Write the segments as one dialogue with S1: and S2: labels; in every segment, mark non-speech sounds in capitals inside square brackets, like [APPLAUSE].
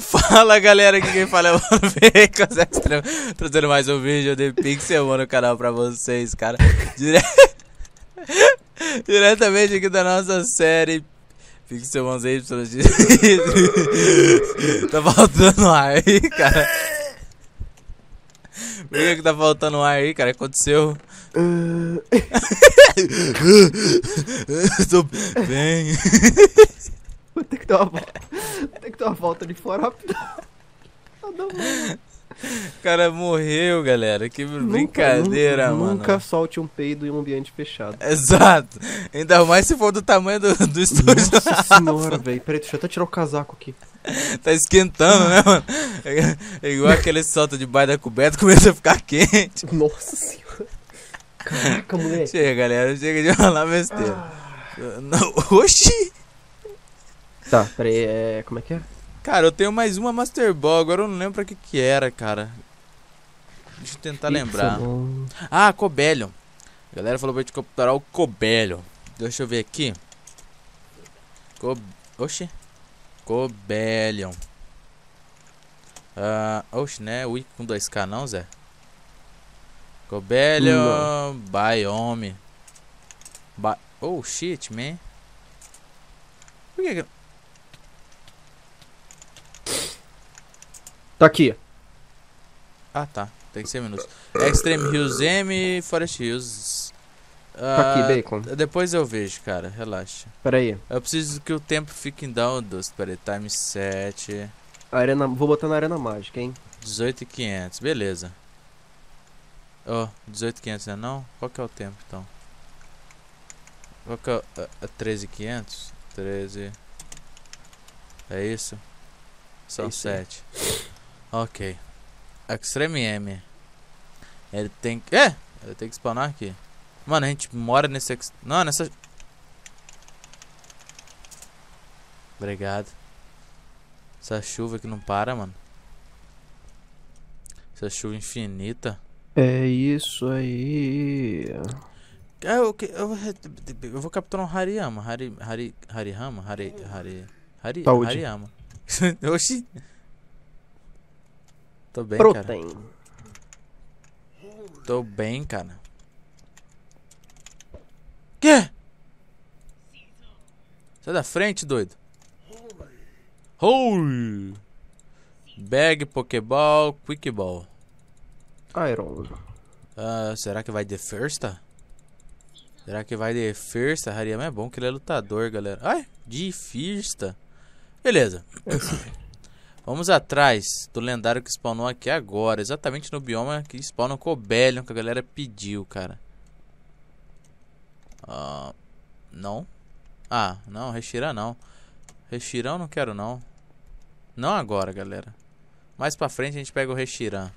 S1: Fala galera, aqui quem fala é o Veicos
S2: Extremo, trazendo mais um vídeo de Pixel no canal pra vocês, cara. Dire... [LAUGHS] Diretamente aqui da nossa série Pixel Mans Y. tá faltando ar aí, cara. Por que, que tá faltando ar aí, cara? Aconteceu.
S1: [LAUGHS] [LAUGHS] Tô bem. Vou ter que dar uma volta. Tem que dar uma volta de fora rápido. O
S2: cara morreu, galera. Que nunca, brincadeira, nunca, mano. Nunca
S1: solte um peido em um ambiente fechado. Exato. Ainda mais se for do tamanho do, do estúdio. Nossa senhora, velho. Peraí, deixa eu até tirar o casaco aqui. Tá esquentando, né, mano? É igual aquele solta debaixo da coberta começa a ficar quente. Nossa senhora. Caraca, moleque. Chega, galera. Chega de falar besteira. Ah. Não, oxi. Tá, peraí, é... como é que é?
S2: Cara, eu tenho mais uma Master Ball, agora eu não lembro pra que que era, cara. Deixa eu tentar lembrar. Ah, Cobelion. A galera falou pra gente capturar o Cobelion. Deixa eu ver aqui. Co... Oxi. Cobelion. Uh, ah, oxi, né? Wii com 2K não, Zé? Cobelion, Biome. Ba oh, shit, man. Por que que... Tá aqui. Ah, tá. Tem que ser minutos. É Extreme Hills M Forest Hills. Tá aqui, ah, Bacon. depois eu vejo, cara. Relaxa. Pera aí. Eu preciso que o tempo fique em down, Dust. Pera aí, time 7.
S1: Arena... Vou botar na Arena Mágica, hein?
S2: 18,500. Beleza. Ó, oh, 18,500 né não? Qual que é o tempo, então? Qual que é o... Uh, 13,500? 13... É isso? São é isso 7. Ok. Extreme M. Ele tem que... É! Ele tem que spawnar aqui. Mano, a gente mora nesse... Ex... Não, nessa... Obrigado. Essa chuva que não para, mano. Essa chuva infinita.
S1: É isso aí. É, eu,
S2: eu, eu vou capturar um Hariyama. Hari, Hari, Hariyama? Hari, Hari, Hari, Hariyama. [LAUGHS] Oxi. Tô bem, Protein.
S1: cara.
S2: Tô bem, cara. Quê? Sai da frente, doido. Holy. Bag, Pokéball, Quickball. Iron. Uh, será que vai de Firsta? Será que vai de Firsta? mas é bom que ele é lutador, galera. Ai, de Firsta. Beleza. É Vamos atrás do lendário que spawnou aqui agora. Exatamente no bioma que spawnou Cobelion, que a galera pediu, cara. Uh, não. Ah, não. Rexirão não. Rexirão não quero, não. Não agora, galera. Mais pra frente a gente pega o Rexirão.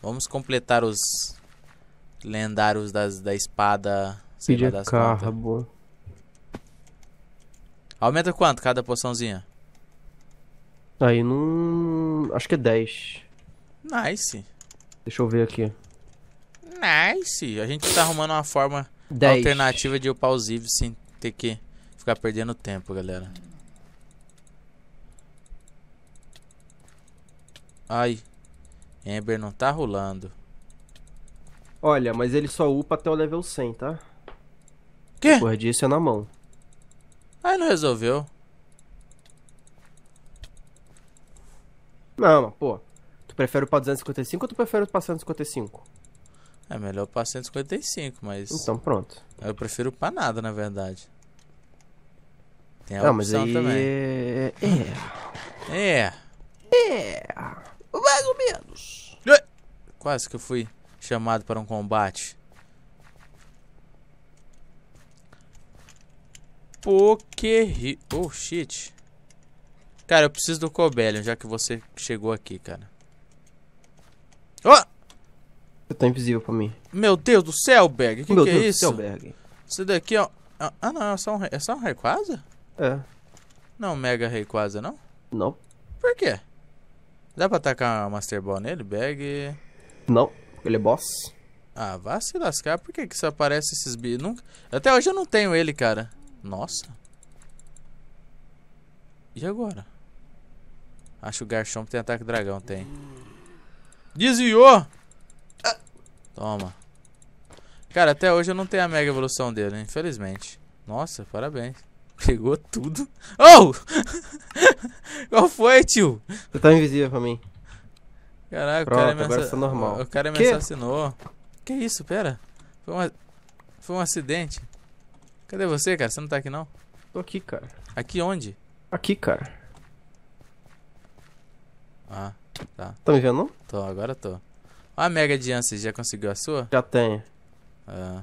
S2: Vamos completar os lendários das, da espada... Pedir lá, das Aumenta quanto cada poçãozinha?
S1: Aí não. Acho que é 10. Nice. Deixa eu ver aqui.
S2: Nice. A gente tá arrumando uma forma 10. alternativa de upar os Eve sem ter que ficar perdendo tempo, galera. Ai.
S1: Ember não tá rolando. Olha, mas ele só upa até o level 100, tá? Que? Depois disso é na mão. Ai, não resolveu. Não, pô. Tu prefere o pra 255 ou tu prefere o pra 155? É melhor o pra 155, mas.
S2: Então pronto. Eu prefiro pra nada, na verdade. Tem a não, opção mas aí... também.
S1: É é. é. é. É. Mais ou menos.
S2: É. Quase que eu fui chamado para um combate. que Oh shit. Cara, eu preciso do Cobelion, já que você chegou aqui, cara. Ó!
S1: Oh! Você tá invisível pra mim.
S2: Meu Deus do céu, Berg. Que Meu que é Deus é isso? Do céu, Berg. Isso daqui ó. Ah, ah não. É só um, é só um Rayquaza? É. Não é Mega Rayquaza, não? Não. Por quê? Dá pra atacar uma Master Ball nele, Berg? Não. Ele é boss. Ah, vá se lascar. Por que que só aparece esses bichos? Nunca... Até hoje eu não tenho ele, cara. Nossa. E agora? Acho que o Garchomp tem ataque dragão, tem. Desviou! Toma. Cara, até hoje eu não tenho a mega evolução dele, infelizmente. Nossa, parabéns.
S1: Pegou tudo. Oh! [LAUGHS] Qual foi, tio? Você tá invisível pra mim.
S2: Caraca, Pronto, o cara me agora tá normal. O cara me que? assassinou. Que isso, pera. Foi, uma... foi um acidente. Cadê você, cara? Você não tá aqui, não? Tô aqui, cara. Aqui onde?
S1: Aqui, cara.
S2: Ah, tá. Tá me vendo Tô, agora tô. A Mega de já conseguiu a sua? Já tenho. Ah.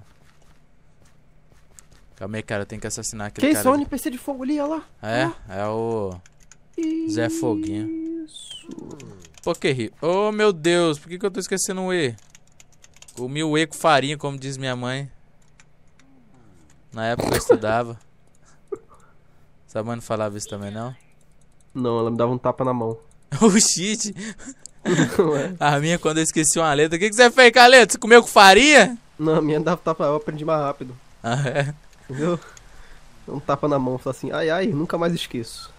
S2: Calma aí, cara, eu tenho que assassinar aquele que cara. quem É
S1: o NPC de fogo ali, olha lá.
S2: É, olha é o... Isso. Zé Foguinho. Pokerri. Oh, meu Deus, por que, que eu tô esquecendo o E? Comi o E com farinha, como diz minha mãe. Na época eu estudava. Sua [LAUGHS] mãe não falava
S1: isso também, não? Não, ela me dava um tapa na mão. [LAUGHS] oh shit. a minha, quando eu esqueci uma letra. O que, que você fez, Caleta? Você comeu com farinha? Não, a minha dava tapa, eu aprendi mais rápido. Ah, é? Entendeu? Um tapa na mão, fala assim, ai ai, nunca mais esqueço.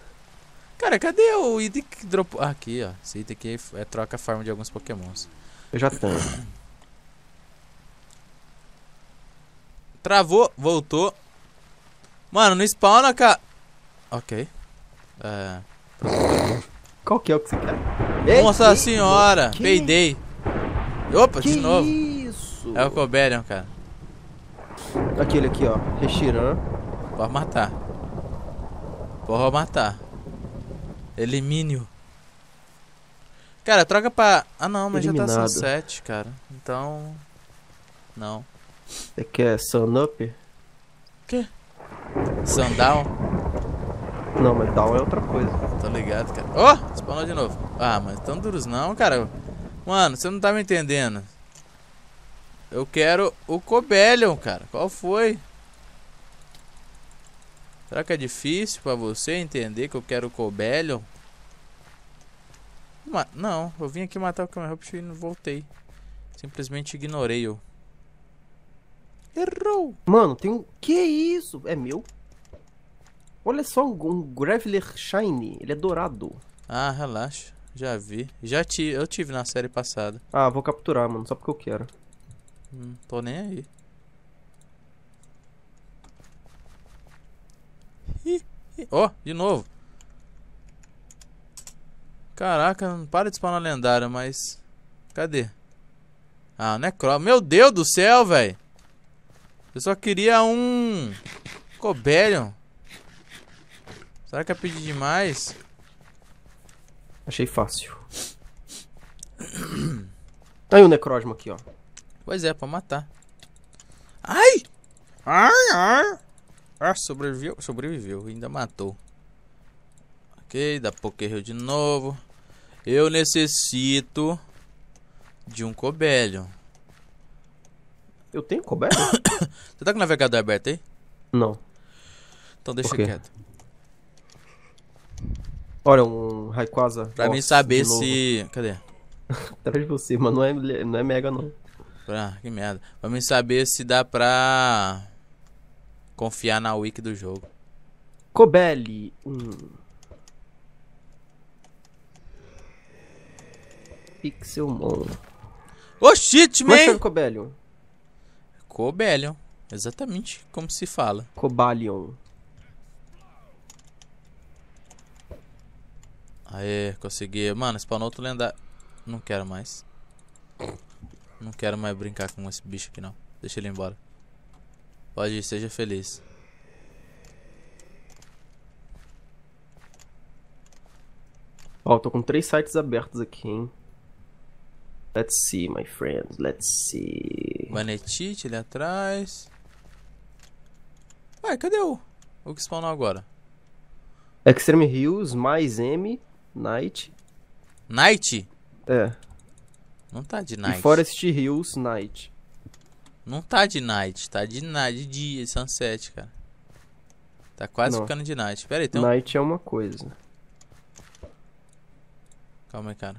S2: Cara, cadê o item que dropou? Ah, aqui, ó. Esse item aqui é, troca a forma de alguns pokémons. Eu já tenho. Travou, voltou. Mano, não spawna, cara.
S1: Ok. É. Tá qual que é o que você
S2: quer? Nossa Ei, senhora, que? peidei. Opa, que de novo. Isso? É o Coberion, cara. Aquele aqui, ó. Rechiran. Né? Pode matar. Pode matar. Elimínio. Cara, troca pra. Ah não, mas Eliminado. já tá são 7, cara. Então. Não.
S1: Você é quer é sun up? Que? Sundown? Não, mas down é outra coisa. Tô ligado, cara.
S2: Ó, oh, spawnou de novo. Ah, mas tão duros não, cara. Mano, você não tá me entendendo. Eu quero o Cobellion, cara. Qual foi? Será que é difícil pra você entender que eu quero o Cobellion? Ma não, eu vim aqui matar o Kamehameha e não voltei.
S1: Simplesmente ignorei-o. Errou! Mano, tem um... Que isso? É meu? Olha só, um Graveler Shiny. Ele é dourado. Ah, relaxa.
S2: Já vi. Já tive, eu tive na
S1: série passada. Ah, vou capturar, mano, só porque eu quero. Hum, tô nem aí. Ih, oh, de
S2: novo. Caraca, não para de spawnar lendária, mas... Cadê? Ah, necro... É meu Deus do céu, velho! Eu só queria um... Cobelion. Será que é pedir demais?
S1: Achei fácil. [CLEARS THROAT] Tá aí o um aqui, ó.
S2: Pois é, pra matar.
S1: Ai! Ai, ai! Ah, sobreviveu, sobreviveu, ainda matou.
S2: Ok, dá Pokério de novo. Eu necessito de um cobelho. Eu tenho cobelho? [COUGHS] Você tá com o navegador aberto aí? Não. Então deixa quieto.
S1: Olha, um Raikwaza. Pra mim saber
S2: se. [LAUGHS] Cadê?
S1: Atrás de você, mas não é, não é mega não.
S2: Ah, que merda. Pra mim saber se dá pra confiar na wiki do jogo.
S1: Cobelli. Hum. Pixelmon. Oh shit, é man! Marcelo Cobelion. Cobelion. Exatamente como se fala. Cobalion.
S2: Aê, consegui. Mano, spawnou outro lendário. Não quero mais. Não quero mais brincar com esse bicho aqui, não. Deixa ele embora.
S1: Pode ir, seja feliz. Ó, oh, tô com três sites abertos aqui, hein. Let's see, my friends. Let's see. manetite ali atrás. Ué, cadê o... O que spawnou agora? Extreme Hills, mais M, Night. Night? É. Não
S2: tá de night. E Forest
S1: Hills Night. Não tá de night, tá
S2: de, night, de dia, sunset, cara. Tá quase Não. ficando de night. Pera aí, tem um... Night
S1: é uma coisa. Calma aí, cara.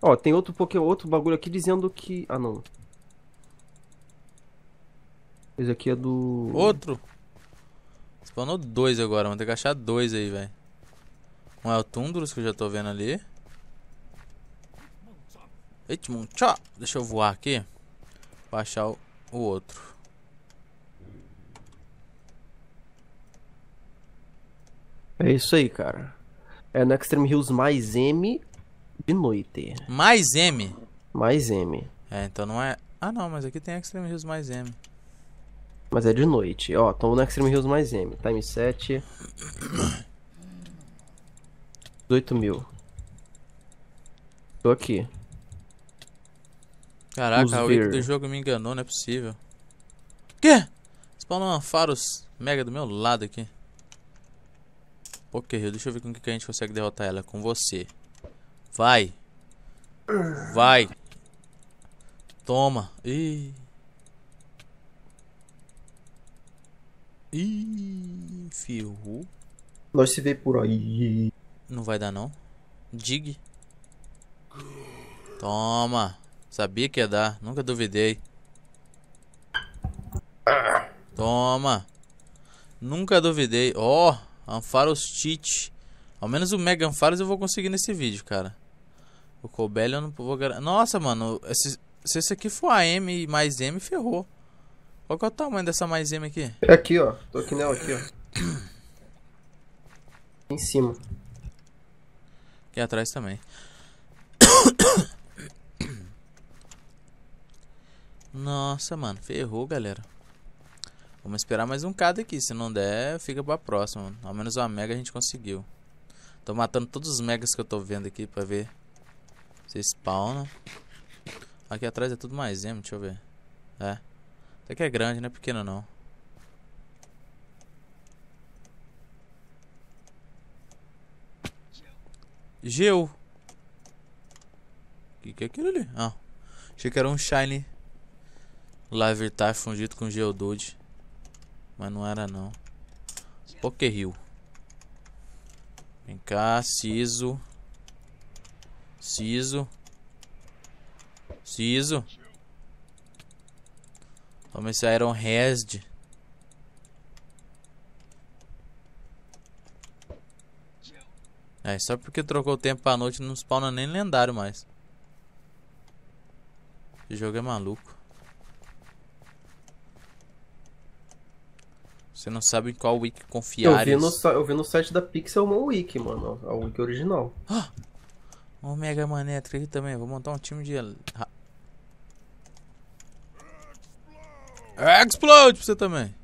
S1: Ó, tem outro Pokémon, outro bagulho aqui dizendo que. Ah, não. Esse aqui é do. Outro?
S2: Spawnou dois agora, vamos ter que achar dois aí, velho. Um é o Tundros, que eu já tô vendo ali. Eita, Deixa eu voar aqui. Pra achar o, o outro.
S1: É isso aí, cara. É no Extreme Hills mais M de noite. Mais M? Mais M. É, então não é...
S2: Ah, não, mas aqui tem Extreme Hills mais M.
S1: Mas é de noite. Ó, tô no Extreme Hills mais M. Time 7. [COUGHS] 18 mil. Tô aqui.
S2: Caraca, o item do jogo me enganou, não é possível. Quê? Spawnou um Faros Mega do meu lado aqui. Ok, deixa eu ver com que, que a gente consegue derrotar ela. Com você. Vai. Vai. Toma. Ih. Ih, ferrou.
S1: Nós se vê por aí.
S2: Não vai dar não. Dig. Toma. Sabia que ia dar. Nunca duvidei. Toma. Nunca duvidei. Ó, oh, Ampharos Cheat. Ao menos o Mega Ampharos eu vou conseguir nesse vídeo, cara. O Cobelho eu não vou garantir. Nossa, mano. Esse, se esse aqui for AM e mais M, ferrou. Qual que é o tamanho dessa mais M aqui?
S1: É aqui, ó. Tô
S2: aqui nela, aqui, ó.
S1: [CLEARS THROAT] em cima. Aqui é atrás
S2: também. Nossa, mano. Ferrou, galera. Vamos esperar mais um cada aqui. Se não der, fica pra próxima. Ao menos uma mega a gente conseguiu. Tô matando todos os megas que eu tô vendo aqui pra ver se spawnam. Aqui atrás é tudo mais M, deixa eu ver. É. Até que é grande, não é pequeno não. Geo. O que, que é aquilo ali? Ah. Achei que era um Shiny Lavertar fundido com Geodude. Mas não era não. Poker Hill. Vem cá, Siso. Siso. Siso. Toma esse Iron Resd. É, só porque trocou o tempo pra noite não spawna é nem lendário mais. Esse jogo é maluco. Você não sabe em qual wiki confiar. Eu vi, no,
S1: eu vi no site da Pixel uma wiki, mano. A wiki original. [GASPS] Ah!
S2: O Mega Manetra aqui também. Vou montar um time de... Explode pra você também.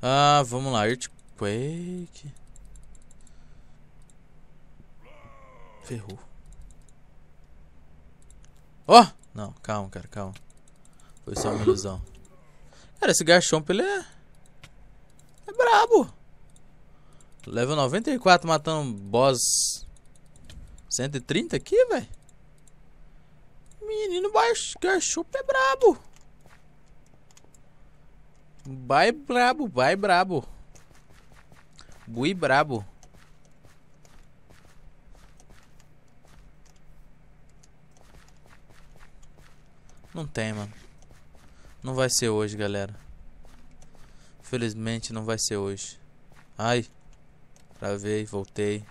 S2: Ah, vamos lá. Earthquake... Ferrou. Ó! Oh! Não, calma, cara, calma. Foi só uma ilusão. Cara, esse Garchomp, ele é... É brabo. Level 94 matando boss 130 aqui, velho.
S1: Menino Garchomp é brabo.
S2: Vai brabo, vai brabo. Bui brabo. Não tem, mano. Não vai ser hoje, galera. Felizmente não vai ser hoje. Ai. Travei, voltei.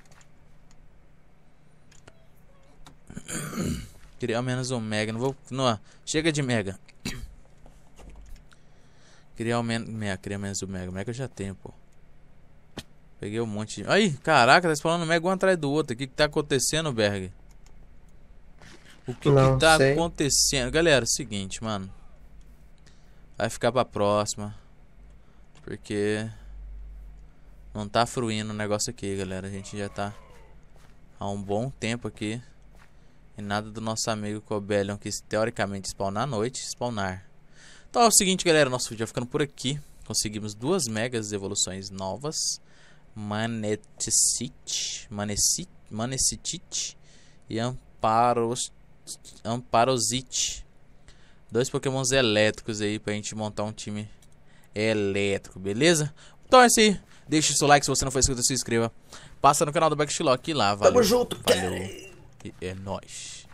S2: [COUGHS] Queria ao menos um mega. Não vou. Não, chega de mega. [COUGHS] Queria ao menos. Mega, queria menos um mega. Mega eu já tenho, pô. Peguei um monte de. Ai, caraca, tá spawnando mega um atrás do outro. O que, que tá acontecendo, Berg? O
S1: que, não, que tá sei.
S2: acontecendo? Galera, é o seguinte, mano. Vai ficar pra próxima. Porque. Não tá fruindo o negócio aqui, galera. A gente já tá há um bom tempo aqui. E nada do nosso amigo Cobelion que teoricamente spawnar à noite, spawnar. Então é o seguinte, galera. Nosso vídeo vai ficando por aqui. Conseguimos duas megas evoluções novas. Manecit, Manecit, Manecit e Amparos Amparosite. É Dois pokémons elétricos aí pra gente montar um time elétrico, beleza? Então é isso aí. Deixa o seu like se você não for inscrito, se inscreva. Passa no canal do Backstlock lá, valeu. Tamo junto, Valeu. E é nóis.